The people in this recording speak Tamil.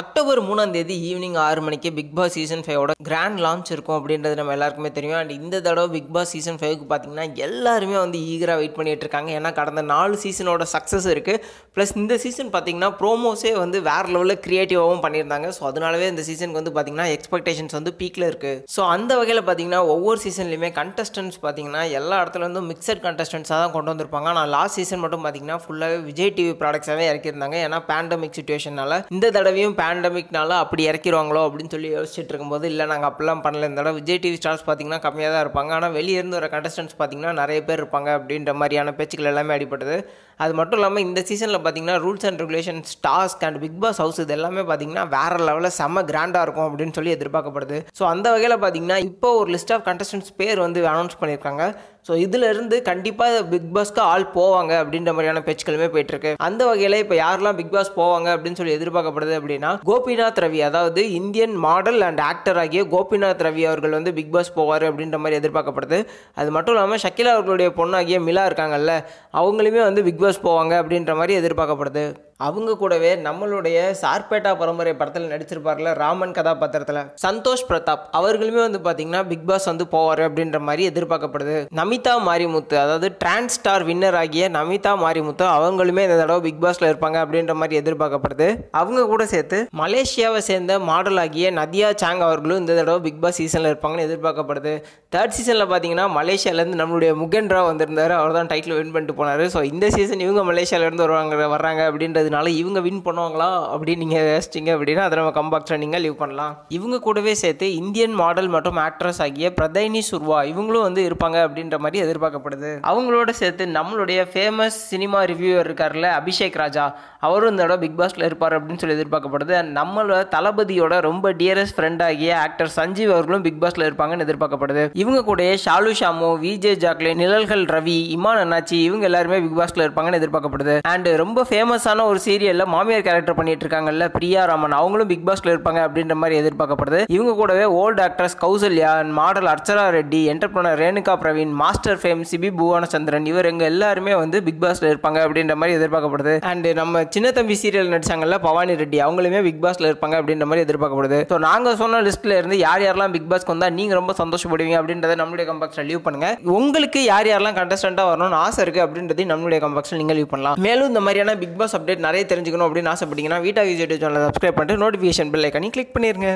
அக்டோபர் மூணாம் தேதி ஈவினிங் ஆறு மணிக்கு பிக் பாஸ் சீசன் ஃபைவோட கிராண்ட் லான்ச் இருக்கும் அப்படின்றது நம்ம எல்லாருக்குமே தெரியும் அண்ட் இந்த தடவை பிக் பாஸ் சீசன் ஃபைவ்க்கு பார்த்தீங்கன்னா எல்லாருமே வந்து ஈகராக வெயிட் பண்ணிகிட்டு இருக்காங்க ஏன்னா கடந்த நாலு சீசனோட சக்ஸஸ் இருக்குது ப்ளஸ் இந்த சீசன் பார்த்தீங்கன்னா ப்ரோமோஸே வந்து வேறு லெவலில் க்ரியேட்டிவாகவும் பண்ணியிருந்தாங்க ஸோ அதனாலவே இந்த சீசனுக்கு வந்து பார்த்தீங்கன்னா எக்ஸ்பெக்டேஷன்ஸ் வந்து பீக்கில் இருக்குது ஸோ அந்த வகையில் பார்த்தீங்கன்னா ஒவ்வொரு சீசன்லையுமே கண்டஸ்டன்ஸ் பார்த்தீங்கன்னா எல்லா இடத்துல வந்து மிக்சட் கண்டஸ்டன்ஸாக தான் கொண்டு வந்திருப்பாங்க ஆனால் லாஸ்ட் சீசன் மட்டும் பார்த்தீங்கன்னா ஃபுல்லாகவே விஜய் டிவி ப்ராடக்ட்ஸாகவே இறக்கியிருந்தாங்க ஏன்னா பேண்டமிக் சுச்சுவேஷனால் இந்த தடவையும் பேண்டமிக்னால அப்படி இறக்கிடுவாங்களோ அப்படின்னு சொல்லி யோசிச்சுட்டு இருக்கும்போது இல்லை நாங்கள் அப்படிலாம் பண்ணல இந்த தடவை விஜய் டிவி ஸ்டார்ஸ் பார்த்திங்கன்னா கம்மியாக தான் இருப்பாங்க ஆனால் வெளியேருந்து வர கண்டஸ்டன்ஸ் பார்த்திங்கன்னா நிறைய பேர் இருப்பாங்க அப்படின்ற மாதிரியான பேச்சுக்கள் எல்லாமே அடிப்படுது அது மட்டும் இல்லாமல் இந்த சீசனில் பார்த்திங்கன்னா rules and regulations stars and Bigg Boss house இது எல்லாமே பார்த்திங்கன்னா வேறு லெவலில் செம்ம கிராண்டாக இருக்கும் அப்படின்னு சொல்லி எதிர்பார்க்கப்படுது ஸோ அந்த வகையில் பார்த்திங்கன்னா இப்போ ஒரு லிஸ்ட் ஆஃப் கண்டஸ்டன்ஸ் பேர் வந்து அனௌன்ஸ் பண்ணியிருக்காங்க ஸோ இதுலேருந்து கண்டிப்பாக பிக் பாஸ்க்கு ஆள் போவாங்க அப்படின்ற மாதிரியான பேச்சுக்களுமே போயிட்டுருக்கு அந்த வகையில் இப்போ யாரெல்லாம் பிக் பாஸ் போவாங்க அப்படின்னு சொல்லி எதிர்பார்க்கப்படுது அப்படின்னா கோபிநாத் ரவி அதாவது இந்தியன் மாடல் அண்ட் ஆக்டர் ஆகிய கோபிநாத் ரவி அவர்கள் வந்து பிக் பாஸ் போவார் அப்படின்ற மாதிரி எதிர்பார்க்கப்படுது அது மட்டும் இல்லாமல் ஷக்கிலா அவர்களுடைய பொண்ணாகிய மிலா இருக்காங்கல்ல அவங்களுமே வந்து பிக் பாஸ் போவாங்க அப்படின்ற மாதிரி எதிர்பார்க்கப்படுது அவங்க கூடவே நம்மளுடைய சார்பேட்டா பரம்பரை படத்தில் நடிச்சிருப்பார்ல ராமன் கதாபாத்திரத்தில் சந்தோஷ் பிரதாப் அவர்களுமே வந்து பார்த்தீங்கன்னா பிக் பாஸ் வந்து போவார் அப்படின்ற மாதிரி எதிர்பார்க்கப்படுது நமிதா மாரிமுத்து அதாவது டிரான்ஸ் ஸ்டார் வின்னர் ஆகிய நமிதா மாரிமுத்து அவங்களுமே இந்த தடவை பிக் பாஸில் இருப்பாங்க அப்படின்ற மாதிரி எதிர்பார்க்கப்படுது அவங்க கூட சேர்த்து மலேசியாவை சேர்ந்த மாடல் ஆகிய நதியா சாங் அவர்களும் இந்த தடவை பிக் பாஸ் சீசனில் இருப்பாங்கன்னு எதிர்பார்க்கப்படுது தேர்ட் சீசனில் பார்த்தீங்கன்னா மலேசியாலேருந்து நம்மளுடைய முகன் ராவ் வந்திருந்தார் அவர் தான் டைட்டில் வின் பண்ணிட்டு போனார் ஸோ இந்த சீசன் இவங்க மலேசியாவிலேருந்து வருவாங்க வர்றாங்க அப்படின்றது அதனால இவங்க வின் பண்ணுவாங்களா அப்படின்னு நீங்கள் யோசிச்சிங்க அப்படின்னா அதை நம்ம கம்பாக் நீங்கள் லீவ் பண்ணலாம் இவங்க கூடவே சேர்த்து இந்தியன் மாடல் மற்றும் ஆக்ட்ரஸ் ஆகிய பிரதைனி சுர்வா இவங்களும் வந்து இருப்பாங்க அப்படின்ற மாதிரி எதிர்பார்க்கப்படுது அவங்களோட சேர்த்து நம்மளுடைய ஃபேமஸ் சினிமா ரிவ்யூவர் இருக்கார்ல அபிஷேக் ராஜா அவரும் இந்த பிக் பாஸ்ல இருப்பார் அப்படின்னு சொல்லி எதிர்பார்க்கப்படுது அண்ட் நம்மளோட தளபதியோட ரொம்ப டியரஸ்ட் ஃப்ரெண்ட் ஆகிய ஆக்டர் சஞ்சீவ் அவர்களும் பிக் பாஸ்ல இருப்பாங்கன்னு எதிர்பார்க்கப்படுது இவங்க கூட ஷாலு ஷாமு விஜே ஜாக்லே நிழல்கள் ரவி இமான் அண்ணாச்சி இவங்க எல்லாருமே பிக் பாஸ்ல இருப்பாங்கன்னு எதிர்பார்க்கப்படுது அண்ட் ரொம்ப ஃபேமஸான ஒரு சீரியலில் மாமியார் கேரக்டர் பண்ணிட்டு இருக்காங்கல்ல பிரியா ராமன் அவங்களும் பிக் பாஸ்ல இருப்பாங்க அப்படின்ற மாதிரி எதிர்பார்க்கப்படுது இவங்க கூடவே old actress Kausalya model Archana Reddy entrepreneur Renuka Praveen master fame Cibi Bhuvanachandran இவர் எங்க எல்லாருமே வந்து பிக் பாஸ்ல இருப்பாங்க அப்படின்ற மாதிரி எதிர்பார்க்கப்படுது அண்ட் நம்ம சின்ன தம்பி சீரியல் நடிச்சாங்கல்ல பவானி ரெட்டி அவங்களுமே பிக் பாஸ்ல இருப்பாங்க அப்படின்ற மாதிரி எதிர்பார்க்கப்படுது ஸோ நாங்கள் சொன்ன லிஸ்ட்ல இருந்து யார் யாரெல்லாம் பிக் பாஸ்க்கு வந்தால் நீங்கள் ரொம்ப சந்தோஷப்படுவீங்க அப்படின்றத நம்மளுடைய கம்பாக்ஸில் லீவ் பண்ணுங்க உங்களுக்கு யார் யாரெல்லாம் கண்டஸ்டண்டாக வரணும்னு ஆசை இருக்குது அப்படின்றதையும் நம்மளுடைய கம்பாக்ஸில் நீங்கள் லீவ் பண்ணலாம் மேலும் இந்த மாதிரியான பிக் பாஸ் அப்டேட் நிறைய தெரிஞ்சுக்கணும் அப்படின்னு ஆசைப்பட்டீங்கன்னா வீட்டா விஜய் சேனலை சப்ஸ்கிரைப் பண்ணிட்டு நோட்டிஃபிகேஷன் பில் ஐக்கானையும் கிளிக் பண்ணிடுங்க